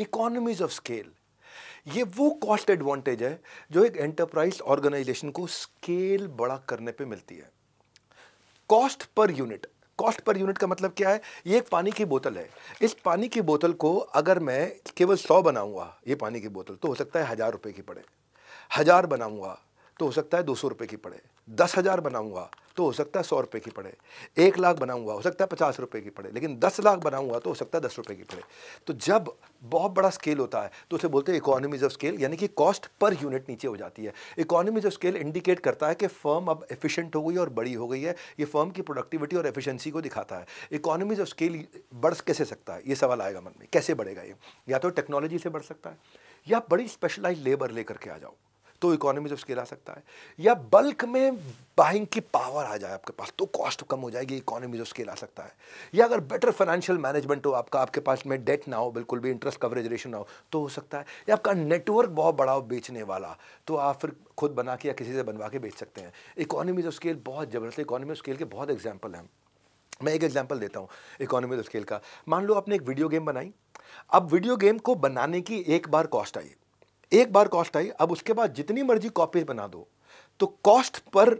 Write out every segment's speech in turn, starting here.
Economies of scale ये वो cost advantage है जो एक एंटरप्राइज ऑर्गेनाइजेशन को स्केल बड़ा करने पे मिलती है cost per unit cost per unit का मतलब क्या है ये एक पानी की बोतल है इस पानी की बोतल को अगर मैं केवल सौ बनाऊंगा ये पानी की बोतल तो हो सकता है हज़ार रुपये की पड़े हज़ार बनाऊंगा तो हो सकता है दो सौ रुपये की पड़े दस हज़ार बनाऊंगा तो हो सकता है सौ रुपये की पड़े एक लाख बना हुआ हो सकता है पचास रुपये की पड़े लेकिन दस लाख बना हुआ तो हो सकता है दस रुपये की पड़े तो जब बहुत बड़ा स्केल होता है तो उसे बोलते हैं इकोनॉमीज ऑफ स्केल यानी कि कॉस्ट पर यूनिट नीचे हो जाती है इकोनॉमीज ऑफ स्केल इंडिकेट करता है कि फर्म अब एफिशिएंट हो गई और बड़ी हो गई है ये फर्म की प्रोडक्टिविटी और एफिशिएंसी को दिखाता है इकोनॉमीज ऑफ स्केल बढ़ कैसे सकता है ये सवाल आएगा मन में कैसे बढ़ेगा ये या तो टेक्नोलॉजी से बढ़ सकता है या बड़ी स्पेशलाइज लेबर लेकर के आ जाओ तो इकोनॉमीज ऑफ स्केल आ सकता है या बल्क में बाइंग की पावर आ जाए आपके पास तो कॉस्ट कम हो जाएगी इकोनॉमीज ऑफ स्केल आ सकता है या अगर बेटर फाइनेंशियल मैनेजमेंट हो आपका आपके पास में डेट ना हो बिल्कुल भी इंटरेस्ट कवरेज रेशन ना हो तो हो सकता है या आपका नेटवर्क बहुत बड़ा हो बेचने वाला तो आप फिर खुद बना के या किसी से बनवा के बेच सकते हैं इकोनॉमीज ऑफ स्केल बहुत ज़बरदस्त इकोनॉमी ऑफ स्केल के बहुत एग्जाम्पल हैं मैं एक एग्जाम्पल देता हूँ इकोनॉमी ऑफ स्केल का मान लो आपने एक वीडियो गेम बनाई अब वीडियो गेम को बनाने की एक बार कॉस्ट आई एक बार कॉस्ट आई अब उसके बाद जितनी मर्जी कॉपीज बना दो तो कॉस्ट पर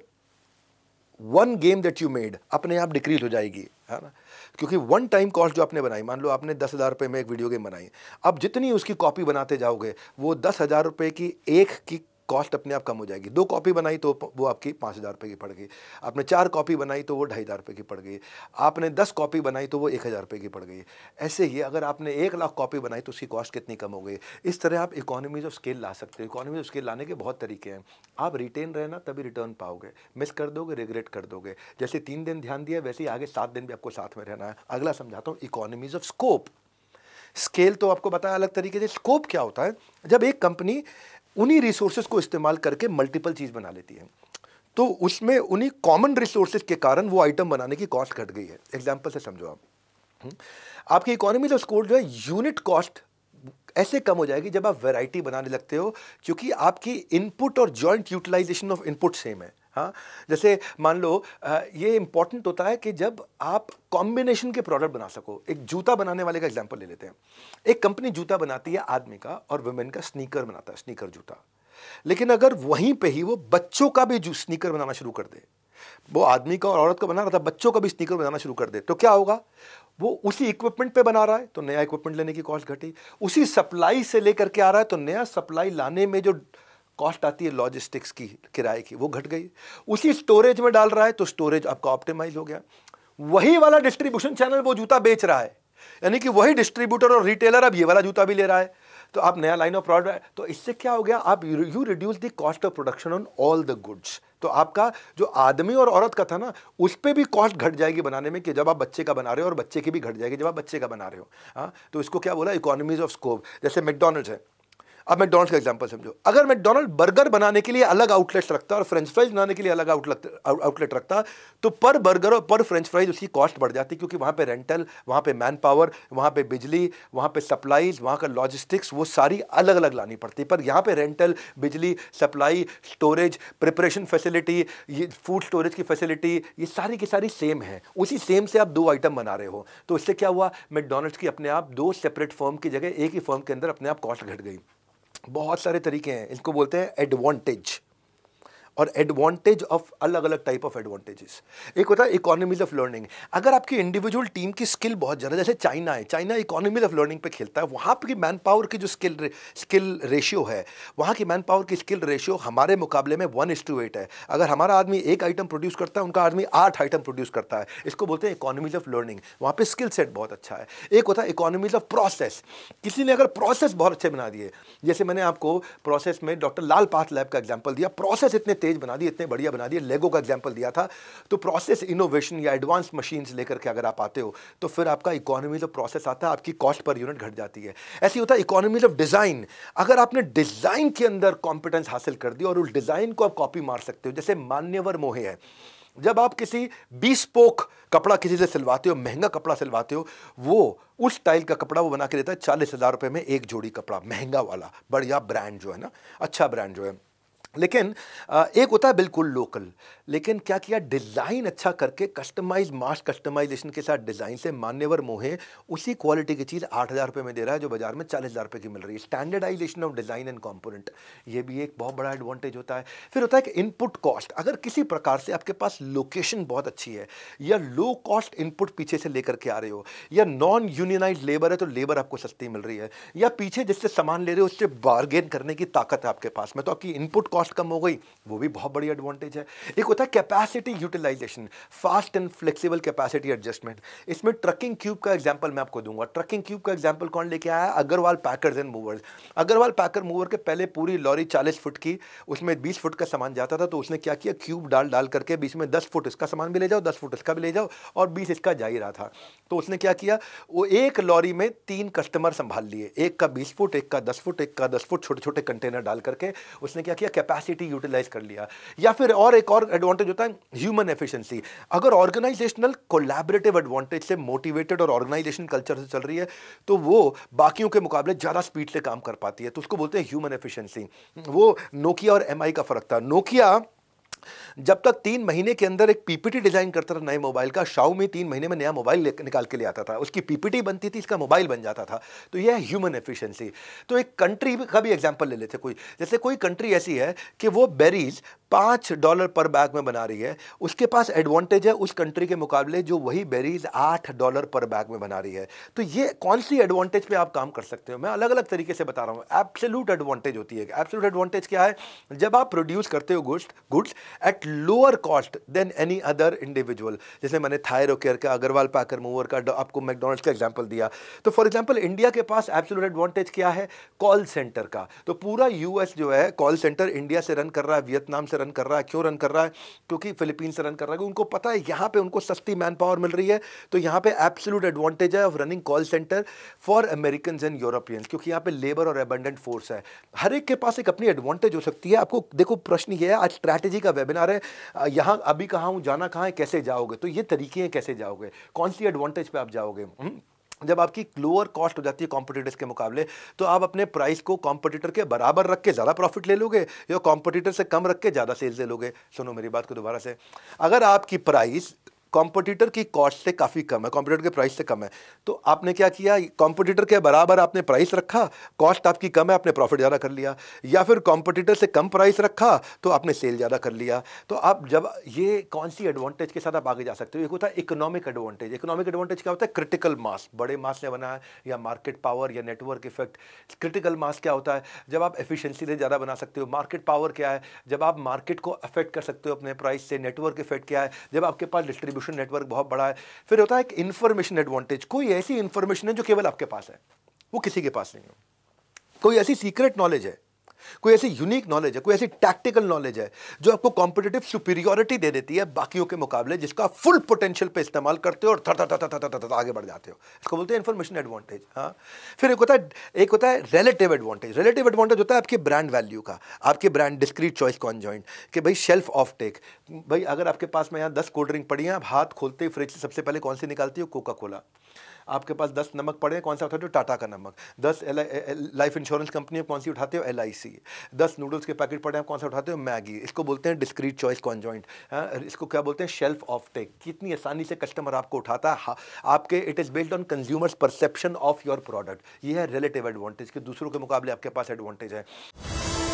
one game that you made अपने आप डिक्रीज हो जाएगी है ना क्योंकि वन टाइम कॉस्ट जो आपने बनाई मान लो आपने दस हज़ार रुपये में एक वीडियो गेम बनाई अब जितनी उसकी कॉपी बनाते जाओगे वो दस हज़ार रुपये की एक की कॉस्ट अपने आप कम हो जाएगी दो कॉपी बनाई तो वो आपकी पाँच हज़ार रुपये की पड़ गई आपने चार कॉपी बनाई तो वो ढाई हज़ार रुपये की पड़ गई आपने दस कॉपी बनाई तो वो एक हज़ार रुपये की पड़ गई ऐसे ही अगर आपने एक लाख कॉपी बनाई तो उसकी कॉस्ट कितनी कम हो गई इस तरह आप इकोनॉमीज ऑफ स्केल ला सकते हो इकोनॉमीज ऑफ स्केल लाने के बहुत तरीके हैं आप रिटेन रहना तभी रिटर्न पाओगे मिस कर दोगे रिग्रेट कर दोगे जैसे तीन दिन ध्यान दिया वैसे ही आगे सात दिन भी आपको साथ में रहना है अगला समझाता हूँ इकोनॉमीज ऑफ स्कोप स्केल तो आपको बताया अलग तरीके से स्कोप क्या होता है जब एक कंपनी उन्हीं रिसोर्सेज को इस्तेमाल करके मल्टीपल चीज़ बना लेती है तो उसमें उन्हीं कॉमन रिसोर्सेज के कारण वो आइटम बनाने की कॉस्ट घट गई है एग्जाम्पल से समझो आप हम्म। आपकी इकोनॉमी ऑफ स्कोर जो है यूनिट कॉस्ट ऐसे कम हो जाएगी जब आप वैरायटी बनाने लगते हो क्योंकि आपकी इनपुट और joint utilization of input same है हाँ जैसे मान लो ये इंपॉर्टेंट होता है कि जब आप कॉम्बिनेशन के प्रोडक्ट बना सको एक जूता बनाने वाले का एग्जाम्पल ले लेते हैं एक कंपनी जूता बनाती है आदमी का और वुमेन का स्नीकर बनाता है स्नीकर जूता लेकिन अगर वहीं पे ही वो बच्चों का भी स्नीकर बनाना शुरू कर दे वो आदमी का और औरत का बना रहा था बच्चों का भी स्नीकर बनाना शुरू कर दे तो क्या होगा वो उसी इक्विपमेंट पे बना रहा है तो नया इक्विपमेंट लेने की कॉस्ट घटी उसी सप्लाई से लेकर के आ रहा है तो नया सप्लाई लाने में जो कॉस्ट आती है लॉजिस्टिक्स की किराए की वो घट गई उसी स्टोरेज में डाल रहा है तो स्टोरेज आपका ऑप्टिमाइज हो गया वही वाला डिस्ट्रीब्यूशन चैनल वो जूता बेच रहा है यानी कि वही डिस्ट्रीब्यूटर और रिटेलर अब ये वाला जूता भी ले रहा है तो आप नया लाइन ऑफ प्रोडक्ट तो इससे क्या हो गया आप you reduce the cost of production on all the goods तो आपका जो आदमी और औरत का था ना उस पर भी कॉस्ट घट जाएगी बनाने में कि जब आप बच्चे का बना रहे हो और बच्चे की भी घट जाएगी जब आप बच्चे का बना रहे हो हाँ तो इसको क्या बोला इकोनॉमीज ऑफ स्कोप जैसे मैकडोनल्ड्स है अब मैकडोनल्ड का एग्जाम्पल समझो अगर मैकडोनल्ड बर्गर बनाने के लिए अलग आउटलेट्स रखता और फ्रेंच फ्राइज बनाने के लिए अलग आउटलेट आउटलेट रखता तो पर बर्गर और पर फ्रेंच फ्राइज उसकी कॉस्ट बढ़ जाती क्योंकि वहाँ पे रेंटल वहाँ पे मैन पावर वहाँ पे बिजली वहाँ पे सप्लाईज वहाँ का लॉजिस्टिक्स वो सारी अलग अलग लानी पड़ती पर यहाँ पर रेंटल बिजली सप्लाई स्टोरेज प्रिपरेशन फैसिलिटी ये फूड स्टोरेज की फैसिलिटी ये सारी की सारी सेम है उसी सेम से आप दो आइटम बना रहे हो तो इससे क्या हुआ मैकडोनल्ड्स की अपने आप दो सेपरेट फॉर्म की जगह एक ही फॉर्म के अंदर अपने आप कॉस्ट घट गई बहुत सारे तरीके हैं इसको बोलते हैं एडवांटेज और एडवांटेज ऑफ अलग अलग टाइप ऑफ एडवांटेजेस एक होता है इकोनॉमीज ऑफ लर्निंग अगर आपकी इंडिविजुअल टीम की स्किल बहुत ज़्यादा जैसे चाइना है चाइना इकोनॉमीज ऑफ लर्निंग पे खेलता है वहाँ की मैन पावर की जो स्किल स्किल रेशियो है वहाँ की मैन पावर की स्किल रेशियो हमारे मुकाबले में वन इस टू एट है अगर हमारा आदमी एक आइटम प्रोड्यूस करता है उनका आदमी आठ आइटम प्रोड्यूस करता है इसको बोलते हैं इकोनॉमीज ऑफ लर्निंग वहाँ पर स्किल सेट बहुत अच्छा है एक होता है इकोनॉमीज ऑफ प्रोसेस किसी ने अगर प्रोसेस बहुत अच्छे बना दिए जैसे मैंने आपको प्रोसेस में डॉक्टर लाल पाथ लैब का एग्जाम्पल दिया प्रोसेस इतने तेज तेज बना दिए इतने बढ़िया बना दिए लेगो का एग्जाम्पल दिया था तो प्रोसेस इनोवेशन या एडवांस मशीन लेकर के अगर आप आते हो तो फिर आपका इकोनॉमीज ऑफ प्रोसेस आता है आपकी कॉस्ट पर यूनिट घट जाती है ऐसे होता है इकोनॉमीज ऑफ डिज़ाइन अगर आपने डिज़ाइन के अंदर कॉम्पिटेंस हासिल कर दी और उस डिज़ाइन को आप कॉपी मार सकते हो जैसे मान्यवर मोहे है जब आप किसी बीस पोक कपड़ा किसी से सिलवाते हो महंगा कपड़ा सिलवाते हो वो उस स्टाइल का कपड़ा वो बना के देता है चालीस हज़ार रुपये में एक जोड़ी कपड़ा महंगा वाला बढ़िया ब्रांड जो है ना अच्छा ब्रांड जो है लेकिन एक होता है बिल्कुल लोकल लेकिन क्या किया डिज़ाइन अच्छा करके कस्टमाइज मास कस्टमाइजेशन के साथ डिज़ाइन से मान्यवर मोहे उसी क्वालिटी की चीज़ आठ हज़ार रुपये में दे रहा है जो बाजार में चालीस हज़ार रुपये की मिल रही है standardization of design and component ये भी एक बहुत बड़ा एडवांटेज होता है फिर होता है कि इनपुट कॉस्ट अगर किसी प्रकार से आपके पास लोकेशन बहुत अच्छी है या लो कॉस्ट इनपुट पीछे से लेकर के आ रहे हो या नॉन यूनियनाइज लेबर है तो लेबर आपको सस्ती मिल रही है या पीछे जिससे सामान ले रहे हो उससे बार्गेन करने की ताकत है आपके पास में तो आपकी इनपुट कॉस्ट कॉस्ट कम हो गई वो भी बहुत बड़ी एडवांटेज है एक होता है capacity utilization fast and flexible capacity adjustment इसमें ट्रकिंग क्यूब का एग्जाम्पल मैं आपको दूंगा ट्रकिंग क्यूब का एग्जाम्पल कौन लेके आया Agarwal packers and movers Agarwal packer mover के पहले पूरी लॉरी चालीस फुट की उसमें बीस फुट का सामान जाता था तो उसने क्या किया क्यूब डाल डाल करके बीच में दस फुट इसका सामान भी ले जाओ दस फुट इसका भी ले जाओ और बीस इसका जा ही रहा था तो उसने क्या किया वो एक लॉरी में तीन कस्टमर संभाल लिए एक का बीस फुट एक का दस फुट एक का दस फुट छोटे छोटे कंटेनर डाल करके उसने क्या किया कैपेसिटी यूटिलाइज कर लिया या फिर और एक और एडवांटेज होता है ह्यूमन एफिशिएंसी अगर ऑर्गेनाइजेशनल कोलैबोरेटिव एडवांटेज से मोटिवेटेड और ऑर्गेनाइजेशन कल्चर से चल रही है तो वो बाकियों के मुकाबले ज़्यादा स्पीड से काम कर पाती है तो उसको बोलते हैं ह्यूमन एफिशिएंसी वो नोकिया और एम का फ़र्क था नोकिया जब तक तीन महीने के अंदर एक पीपीटी डिजाइन करता था नए मोबाइल का शाओ में तीन महीने में नया मोबाइल निकाल के ले आता था उसकी पीपीटी बनती थी इसका मोबाइल बन जाता था तो यह है ह्यूमन एफिशिएंसी तो एक कंट्री का भी एग्जाम्पल ले लेते कोई जैसे कोई कंट्री ऐसी है कि वो बेरीज पाँच डॉलर पर बैग में बना रही है उसके पास एडवांटेज है उस कंट्री के मुकाबले जो वही बेरीज आठ डॉलर पर बैग में बना रही है तो ये कौन सी एडवांटेज पे आप काम कर सकते हो मैं अलग अलग तरीके से बता रहा हूँ एब्सोल्यूट एडवांटेज होती है एब्सोल्यूट एडवांटेज क्या है जब आप प्रोड्यूस करते हो goods goods at lower cost than any other individual जैसे मैंने थायरो केयर का अग्रवाल पैकर मूवर का आपको मैकडोनल्ड्स का एग्जाम्पल दिया तो फॉर एग्जाम्पल इंडिया के पास एब्सोलूट एडवांटेज क्या है कॉल सेंटर का तो पूरा यूएस जो है कॉल सेंटर इंडिया से रन कर रहा है वियतनाम से रन कर रहा है क्यों रन कर रहा है क्योंकि फिलिपीन से रन कर रहा है उनको पता है यहाँ पर उनको सस्ती मैन पावर मिल रही है तो यहाँ पर एब्सोलूट एडवांटेज है of running call centre for American and Europeans क्योंकि यहाँ पर लेबर और एबंडेंट फोर्स है हर एक के पास एक अपनी एडवांटेज हो सकती है आपको देखो प्रश्न ये है आज स्ट्रैटेजी का वेबिनार है यहाँ अभी कहाँ हूँ जाना कहाँ है कैसे जाओगे तो ये तरीके हैं कैसे जाओगे कौन सी एडवांटेज पे आप जाओगे हम्म। जब आपकी लोअर कॉस्ट हो जाती है कॉम्पिटिटर्स के मुकाबले तो आप अपने प्राइस को कॉम्पिटिटर के बराबर रख के ज़्यादा प्रॉफिट ले लोगे या कॉम्पिटिटर से कम रख के ज़्यादा सेल्स ले लोगे सुनो मेरी बात को दोबारा से अगर आपकी प्राइस कॉम्पिटिटर की कॉस्ट से काफ़ी कम है कॉम्पिटिटर के प्राइस से कम है तो आपने क्या किया कॉम्पिटिटर के बराबर आपने प्राइस रखा कॉस्ट आपकी कम है आपने प्रॉफिट ज़्यादा कर लिया या फिर कॉम्पिटिटर से कम प्राइस रखा तो आपने सेल ज़्यादा कर लिया तो आप जब ये कौन सी एडवांटेज के साथ आप आगे जा सकते हो एक होता है इकोनॉमिक एडवांटेज इकोनॉमिक एडवांटेज क्या होता है क्रिटिकल मास बड़े मास ने बनाया या मार्केट पावर या नेटवर्क इफेक्ट क्रिटिकल मास क्या होता है जब आप एफिशियंसी से ज़्यादा बना सकते हो मार्केट पावर क्या है जब आप मार्केट को अफेक्ट कर सकते हो अपने प्राइस से नेटवर्क इफेक्ट क्या है जब आपके पास डिस्ट्रीब्यूट डिस्ट्रीब्यूशन नेटवर्क बहुत बड़ा है फिर होता है एक इन्फॉर्मेशन एडवांटेज कोई ऐसी इन्फॉर्मेशन है जो केवल आपके पास है वो किसी के पास नहीं है कोई ऐसी सीक्रेट नॉलेज है कोई ऐसी यूनिक नॉलेज है कोई ऐसी टैक्टिकल नॉलेज है जो आपको कॉम्पिटेटिव सुपीरियोरिटी दे देती है बाकियों के मुकाबले जिसका फुल पोटेंशियल पे इस्तेमाल करते हो और थर थर थर थर थर आगे बढ़ जाते हो इसको बोलते हैं इन्फॉर्मेशन एडवांटेज हाँ फिर एक होता है एक होता है रिलेटिव एडवांटेज रिलेटिव एडवांटेज होता है आपके ब्रांड वैल्यू का आपके ब्रांड डिस्क्रीट चॉइस जॉइंट कि भाई शेल्फ ऑफ टेक भाई अगर आपके पास में यहाँ दस कोल्ड ड्रिंक पड़ी है आप हाथ खोलते फ्रिज से सबसे पहले कौन सी निकालती हो कोका कोला आपके पास दस नमक पड़े कौन सा उठाते हो टाटा का नमक दस लाइफ इंश्योरेंस कंपनी कौन सी उठाते हो एल आई सी दस नूडल्स के पैकेट पड़े आप कौन सा उठाते हो मैगी इसको बोलते हैं डिस्क्रीट चॉइस कॉन्जॉइंट इसको क्या बोलते हैं शेल्फ ऑफ टेक कितनी आसानी से कस्टमर आपको उठाता है हाँ, आपके it is based on consumers perception of your product ये है रिलेटिव एडवांटेज कि दूसरों के मुकाबले आपके पास एडवांटेज है